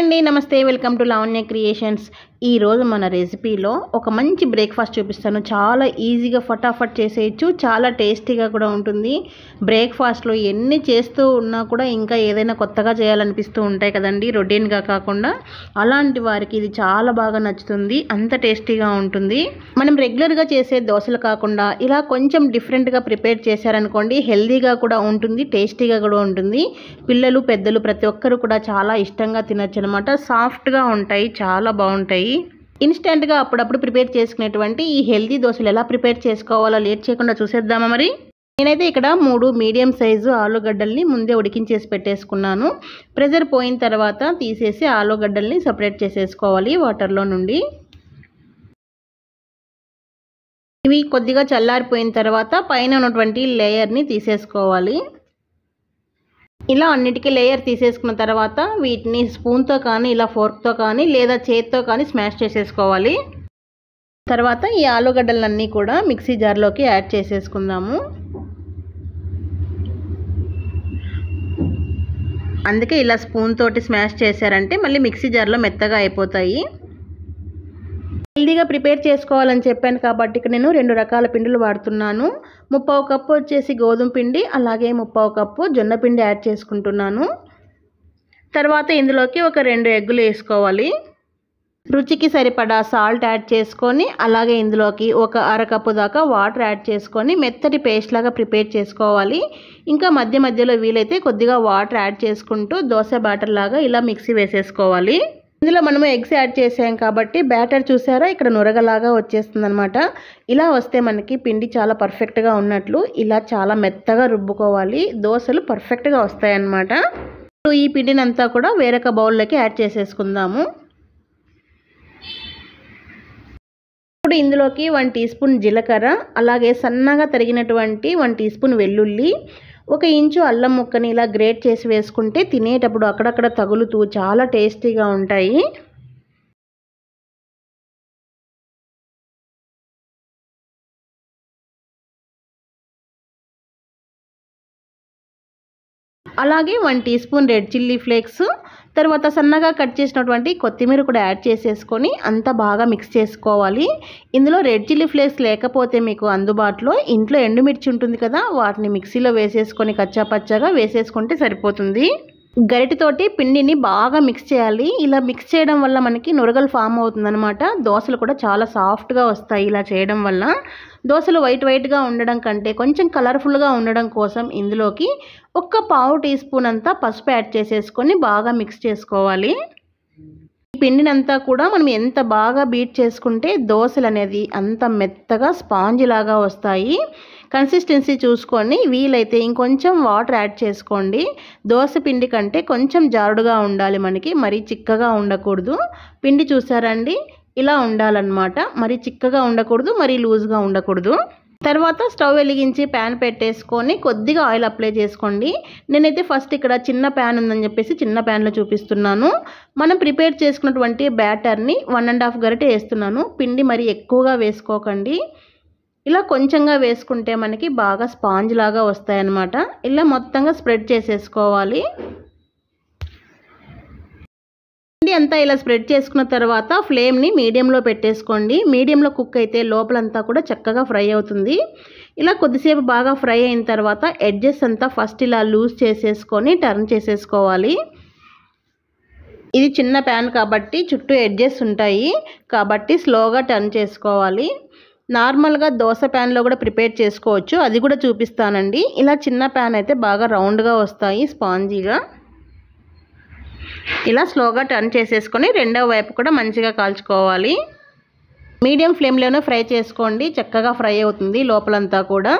అండి నమస్తే welcome to Lavanya creations ఈరోజు మన రెసిపీలో ఒక మంచి బ్రేక్ఫాస్ట్ చూపిస్తాను చాలా ఈజీగా ఫటాఫట్ చేసేయచ్చు చాలా టేస్టీగా కూడా ఉంటుంది బ్రేక్ఫాస్ట్లో ఎన్ని చేస్తూ ఉన్నా కూడా ఇంకా ఏదైనా కొత్తగా చేయాలనిపిస్తూ ఉంటాయి కదండి రొటీన్గా కాకుండా అలాంటి వారికి ఇది చాలా బాగా నచ్చుతుంది అంత టేస్టీగా ఉంటుంది మనం రెగ్యులర్గా చేసే దోశలు కాకుండా ఇలా కొంచెం డిఫరెంట్గా ప్రిపేర్ చేశారనుకోండి హెల్దీగా కూడా ఉంటుంది టేస్టీగా కూడా ఉంటుంది పిల్లలు పెద్దలు ప్రతి ఒక్కరు కూడా చాలా ఇష్టంగా తినచ్చు అనమాట సాఫ్ట్గా ఉంటాయి చాలా బాగుంటాయి ఇన్స్టెంట్గా అప్పుడప్పుడు ప్రిపేర్ చేసుకునేటువంటి ఈ హెల్దీ దోశలు ఎలా ప్రిపేర్ చేసుకోవాలో లేట్ చేయకుండా చూసేద్దామా మరి నేనైతే ఇక్కడ మూడు మీడియం సైజు ఆలుగడ్డల్ని ముందే ఉడికించేసి పెట్టేసుకున్నాను ప్రెజర్ పోయిన తర్వాత తీసేసి ఆలుగడ్డల్ని సపరేట్ చేసేసుకోవాలి వాటర్లో నుండి ఇవి కొద్దిగా చల్లారిపోయిన తర్వాత పైన ఉన్నటువంటి లేయర్ని తీసేసుకోవాలి ఇలా అన్నిటికీ లేయర్ తీసేసుకున్న తర్వాత వీటిని స్పూన్తో కానీ ఇలా ఫోర్క్తో కానీ లేదా చేతితో కానీ స్మాష్ చేసేసుకోవాలి తర్వాత ఈ ఆలుగడ్డలన్నీ కూడా మిక్సీ జార్లోకి యాడ్ చేసేసుకుందాము అందుకే ఇలా స్పూన్ తోటి స్మాష్ చేశారంటే మళ్ళీ మిక్సీ జార్లో మెత్తగా అయిపోతాయి హెల్దీగా ప్రిపేర్ చేసుకోవాలని చెప్పాను కాబట్టి ఇక్కడ నేను రెండు రకాల పిండిలు వాడుతున్నాను ముప్పావు కప్పు వచ్చేసి గోధుమ పిండి అలాగే ముప్పావు కప్పు జొన్న పిండి యాడ్ చేసుకుంటున్నాను తర్వాత ఇందులోకి ఒక రెండు ఎగ్గులు వేసుకోవాలి రుచికి సరిపడా సాల్ట్ యాడ్ చేసుకొని అలాగే ఇందులోకి ఒక అరకప్పు దాకా వాటర్ యాడ్ చేసుకొని మెత్తటి పేస్ట్ లాగా ప్రిపేర్ చేసుకోవాలి ఇంకా మధ్య మధ్యలో వీలైతే కొద్దిగా వాటర్ యాడ్ చేసుకుంటూ దోశ బ్యాటర్ లాగా ఇలా మిక్సీ వేసేసుకోవాలి ఇందులో మనము ఎగ్స్ యాడ్ చేసాం కాబట్టి బ్యాటర్ చూసారా ఇక్కడ నొరగలాగా వచ్చేస్తుంది అనమాట ఇలా వస్తే మనకి పిండి చాలా పర్ఫెక్ట్గా ఉన్నట్లు ఇలా చాలా మెత్తగా రుబ్బుకోవాలి దోశలు పర్ఫెక్ట్గా వస్తాయన్నమాట ఇప్పుడు ఈ పిండిని అంతా కూడా వేరొక బౌల్లోకి యాడ్ చేసేసుకుందాము ఇప్పుడు ఇందులోకి వన్ టీ స్పూన్ జీలకర్ర అలాగే సన్నగా తరిగినటువంటి వన్ టీ స్పూన్ వెల్లుల్లి ఒక ఇంచు అల్లం ముక్కని ఇలా గ్రేట్ చేసి వేసుకుంటే తినేటప్పుడు అక్కడక్కడ తగులుతూ చాలా టేస్టీగా ఉంటాయి అలాగే one tea spoon red chilli flakes తర్వాత సన్నగా కట్ చేసినటువంటి కొత్తిమీర కూడా యాడ్ చేసేసుకొని అంతా బాగా మిక్స్ చేసుకోవాలి ఇందులో రెడ్ చిల్లీ ఫ్లేక్స్ లేకపోతే మీకు అందుబాటులో ఇంట్లో ఎండుమిర్చి ఉంటుంది కదా వాటిని మిక్సీలో వేసేసుకొని కచ్చాపచ్చాగా వేసేసుకుంటే సరిపోతుంది గరిటితోటి పిండిని బాగా మిక్స్ చేయాలి ఇలా మిక్స్ చేయడం వల్ల మనకి నురగలు ఫామ్ అవుతుందనమాట దోశలు కూడా చాలా సాఫ్ట్గా వస్తాయి ఇలా చేయడం వల్ల దోశలు వైట్ వైట్గా ఉండడం కంటే కొంచెం కలర్ఫుల్గా ఉండడం కోసం ఇందులోకి ఒక్క పావు టీ స్పూన్ అంతా పసుపు యాడ్ చేసేసుకొని బాగా మిక్స్ చేసుకోవాలి పిండినంతా కూడా మనం ఎంత బాగా బీట్ చేసుకుంటే దోశలు అనేది అంత మెత్తగా స్పాంజ్ లాగా వస్తాయి కన్సిస్టెన్సీ చూసుకొని వీలైతే ఇంకొంచెం వాటర్ యాడ్ చేసుకోండి దోశ పిండి కంటే కొంచెం జారుడుగా ఉండాలి మనకి మరీ చిక్కగా ఉండకూడదు పిండి చూసారండి ఇలా ఉండాలన్నమాట మరి చిక్కగా ఉండకూడదు మరీ లూజ్గా ఉండకూడదు తర్వాత స్టవ్ వెలిగించి ప్యాన్ పెట్టేసుకొని కొద్దిగా ఆయిల్ అప్లై చేసుకోండి నేనైతే ఫస్ట్ ఇక్కడ చిన్న ప్యాన్ ఉందని చెప్పేసి చిన్న ప్యాన్లో చూపిస్తున్నాను మనం ప్రిపేర్ చేసుకున్నటువంటి బ్యాటర్ని వన్ అండ్ హాఫ్ గరిటె వేస్తున్నాను పిండి మరి ఎక్కువగా వేసుకోకండి ఇలా కొంచెంగా వేసుకుంటే మనకి బాగా స్పాంజ్ లాగా వస్తాయన్నమాట ఇలా మొత్తంగా స్ప్రెడ్ చేసేసుకోవాలి పిండి అంతా ఇలా స్ప్రెడ్ చేసుకున్న తర్వాత ఫ్లేమ్ని మీడియంలో పెట్టేసుకోండి మీడియంలో కుక్ అయితే లోపలంతా కూడా చక్కగా ఫ్రై అవుతుంది ఇలా కొద్దిసేపు బాగా ఫ్రై అయిన తర్వాత ఎడ్జెస్ అంతా ఫస్ట్ ఇలా లూజ్ చేసేసుకొని టర్న్ చేసేసుకోవాలి ఇది చిన్న ప్యాన్ కాబట్టి చుట్టూ ఎడ్జెస్ ఉంటాయి కాబట్టి స్లోగా టర్న్ చేసుకోవాలి నార్మల్గా దోశ ప్యాన్లో కూడా ప్రిపేర్ చేసుకోవచ్చు అది కూడా చూపిస్తానండి ఇలా చిన్న ప్యాన్ అయితే బాగా రౌండ్గా వస్తాయి స్పాంజీగా ఇలా స్లోగా టర్న్ చేసేసుకొని రెండవ వైపు కూడా మంచిగా కాల్చుకోవాలి మీడియం ఫ్లేమ్లోనే ఫ్రై చేసుకోండి చక్కగా ఫ్రై అవుతుంది లోపలంతా కూడా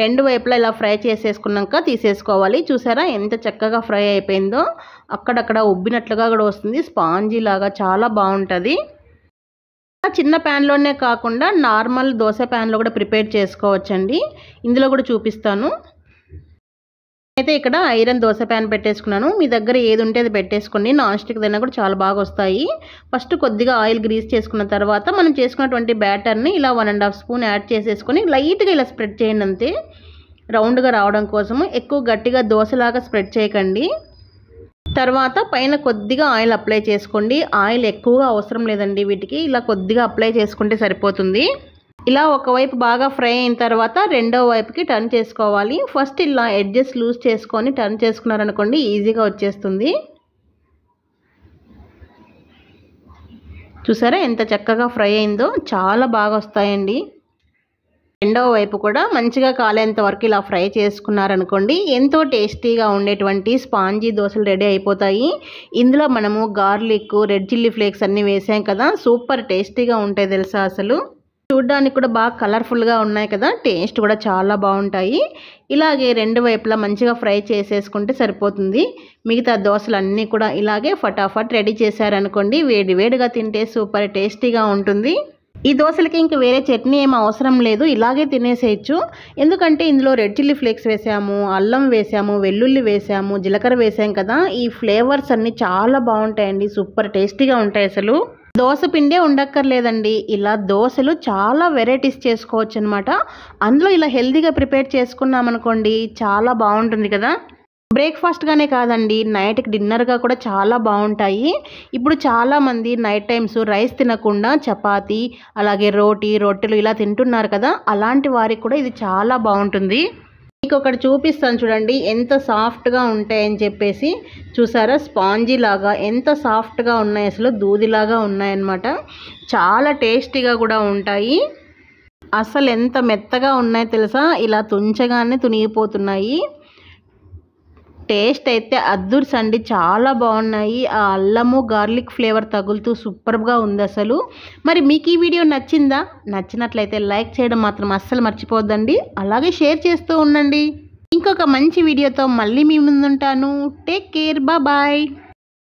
రెండు వైపులా ఇలా ఫ్రై చేసేసుకున్నాక తీసేసుకోవాలి చూసారా ఎంత చక్కగా ఫ్రై అయిపోయిందో అక్కడక్కడ ఉబ్బినట్లుగా కూడా వస్తుంది స్పాంజీ లాగా చాలా బాగుంటుంది చిన్న ప్యాన్లోనే కాకుండా నార్మల్ దోశ ప్యాన్లో కూడా ప్రిపేర్ చేసుకోవచ్చండి ఇందులో కూడా చూపిస్తాను అయితే ఇక్కడ ఐరన్ దోశ ప్యాన్ పెట్టేసుకున్నాను మీ దగ్గర ఏది ఉంటే అది పెట్టేసుకోండి నాన్ స్టిక్ దైనా కూడా చాలా బాగా వస్తాయి ఫస్ట్ కొద్దిగా ఆయిల్ గ్రీస్ చేసుకున్న తర్వాత మనం చేసుకున్నటువంటి బ్యాటర్ని ఇలా one and half spoon add చేసేసుకొని లైట్గా ఇలా స్ప్రెడ్ చేయండి అంతే రౌండ్గా రావడం కోసము ఎక్కువ గట్టిగా దోశలాగా స్ప్రెడ్ చేయకండి తర్వాత పైన కొద్దిగా ఆయిల్ అప్లై చేసుకోండి ఆయిల్ ఎక్కువగా అవసరం లేదండి వీటికి ఇలా కొద్దిగా అప్లై చేసుకుంటే సరిపోతుంది ఇలా ఒకవైపు బాగా ఫ్రై అయిన తర్వాత రెండో వైపుకి టర్న్ చేసుకోవాలి ఫస్ట్ ఇలా ఎడ్జెస్ లూజ్ చేసుకొని టర్న్ చేసుకున్నారనుకోండి ఈజీగా వచ్చేస్తుంది చూసారా ఎంత చక్కగా ఫ్రై అయిందో చాలా బాగా వస్తాయండి రెండవ వైపు కూడా మంచిగా కాలేంత వరకు ఇలా ఫ్రై చేసుకున్నారనుకోండి ఎంతో టేస్టీగా ఉండేటువంటి స్పాంజీ దోశలు రెడీ అయిపోతాయి ఇందులో మనము గార్లిక్ రెడ్ చిల్లీ ఫ్లేక్స్ అన్నీ వేసాం కదా సూపర్ టేస్టీగా ఉంటాయి తెలుసా అసలు చూడ్డానికి కూడా బాగా కలర్ఫుల్గా ఉన్నాయి కదా టేస్ట్ కూడా చాలా బాగుంటాయి ఇలాగే రెండు వైపులా మంచిగా ఫ్రై చేసేసుకుంటే సరిపోతుంది మిగతా దోశలు అన్నీ కూడా ఇలాగే ఫటాఫట్ రెడీ చేశారనుకోండి వేడి వేడిగా తింటే సూపర్ టేస్టీగా ఉంటుంది ఈ దోశలకి ఇంక వేరే చట్నీ ఏం అవసరం లేదు ఇలాగే తినేసేయచ్చు ఎందుకంటే ఇందులో రెడ్ చిల్లీ ఫ్లేక్స్ వేసాము అల్లం వేసాము వెల్లుల్లి వేసాము జీలకర్ర వేసాం కదా ఈ ఫ్లేవర్స్ అన్నీ చాలా బాగుంటాయండి సూపర్ టేస్టీగా ఉంటాయి అసలు దోశ పిండే ఉండక్కర్లేదండి ఇలా దోశలు చాలా వెరైటీస్ చేసుకోవచ్చు అనమాట అందులో ఇలా హెల్తీగా ప్రిపేర్ చేసుకున్నామనుకోండి చాలా బాగుంటుంది కదా బ్రేక్ఫాస్ట్గానే కాదండి నైట్కి డిన్నర్గా కూడా చాలా బాగుంటాయి ఇప్పుడు చాలామంది నైట్ టైమ్స్ రైస్ తినకుండా చపాతి అలాగే రోటీ రొట్టెలు ఇలా తింటున్నారు కదా అలాంటి వారికి కూడా ఇది చాలా బాగుంటుంది మీకు ఒకటి చూపిస్తాను చూడండి ఎంత సాఫ్ట్గా ఉంటాయని చెప్పేసి చూసారా స్పాంజీ లాగా ఎంత సాఫ్ట్గా ఉన్నాయి అసలు దూదిలాగా ఉన్నాయన్నమాట చాలా టేస్టీగా కూడా ఉంటాయి అసలు ఎంత మెత్తగా ఉన్నాయో తెలుసా ఇలా తుంచగానే తునిగిపోతున్నాయి టేస్ట్ అయితే అద్దూర్స్ అండి చాలా బాగున్నాయి ఆ అల్లము గార్లిక్ ఫ్లేవర్ తగులుతూ సూపర్గా ఉంది అసలు మరి మీకు ఈ వీడియో నచ్చిందా నచ్చినట్లయితే లైక్ చేయడం మాత్రం అస్సలు మర్చిపోద్దండి అలాగే షేర్ చేస్తూ ఉండండి ఇంకొక మంచి వీడియోతో మళ్ళీ మీ ముందుంటాను టేక్ కేర్ బాయ్